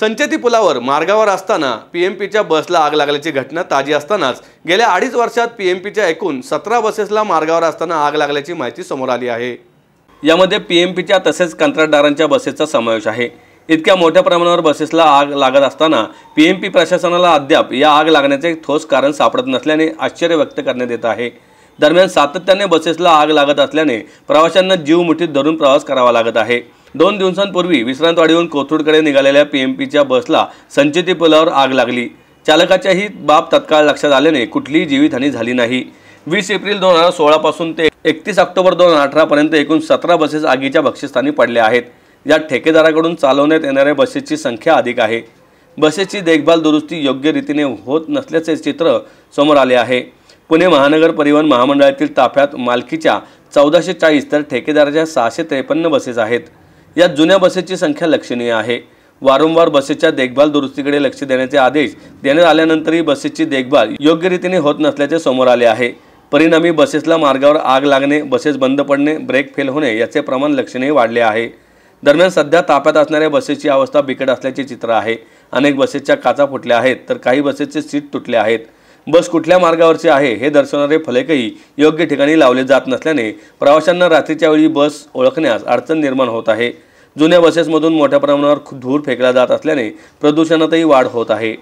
संचेती पुलावर मार्गावर असताना पी एम पीच्या बसला आग लागल्याची घटना ताजी असतानाच गेल्या अडीच वर्षात पी एम पीच्या एकूण सतरा बसेसला मार्गावर असताना आग लागल्याची माहिती समोर आली आहे यामध्ये पी एम पीच्या तसेच कंत्राटदारांच्या बसेसचा समावेश आहे इतक्या मोठ्या प्रमाणावर बसेसला आग लागत असताना पी एम पी प्रशासनाला अद्याप या आग लागण्याचे ठोस कारण सापडत नसल्याने आश्चर्य व्यक्त करण्यात येत आहे दरम्यान सातत्याने बसेसला आग लागत असल्याने प्रवाशांना जीव मुठीत धरून प्रवास करावा लागत आहे दोन दिवसांपूर्वी विश्रांतवाडीहून कोथरूडकडे निघालेल्या पीएमपीच्या बसला संचेती पुलावर आग लागली चालकाच्याही बाब तत्काळ लक्षात आल्याने कुठलीही जीवितहानी झाली नाही वीस एप्रिल दोन हजार सोळापासून ते एकतीस ऑक्टोबर दोन हजार अठरापर्यंत एकूण सतरा बसेस आगीच्या बक्षिस्थानी पडल्या आहेत या ठेकेदाराकडून चालवण्यात येणाऱ्या बसेसची संख्या अधिक आहे बसेसची देखभाल दुरुस्ती योग्य रीतीने होत नसल्याचे चित्र समोर आले आहे पुणे महानगर परिवहन महामंडळातील ताफ्यात मालकीच्या चौदाशे चाळीस तर ठेकेदाराच्या सहाशे त्रेपन्न बसेस आहेत यात जुन्या बसेसची संख्या लक्षणीय आहे वारंवार बसेसच्या देखभाल दुरुस्तीकडे लक्ष देण्याचे आदेश देण्यात आल्यानंतरही बसेसची देखभाल योग्य रीतीने होत नसल्याचे समोर आले आहे परिणामी बसेसला मार्गावर आग लागणे बसेस बंद पडणे ब्रेक फेल होणे याचे प्रमाण लक्षणीय वाढले आहे दरम्यान सध्या ताप्यात असणाऱ्या बसेसची अवस्था बिकट असल्याचे चित्र आहे अनेक बसेसच्या काचा फुटल्या आहेत तर काही बसेसचे सीट तुटले आहेत बस कुठल्या मार्गावरची आहे हे दर्शवणारे फलकही योग्य ठिकाणी लावले जात नसल्याने प्रवाशांना रात्रीच्या वेळी बस ओळखण्यास अडचण निर्माण होत आहे जुन्या बसेसमधून मोठ्या प्रमाणावर धूर फेकला जात असल्याने प्रदूषणातही वाढ होत आहे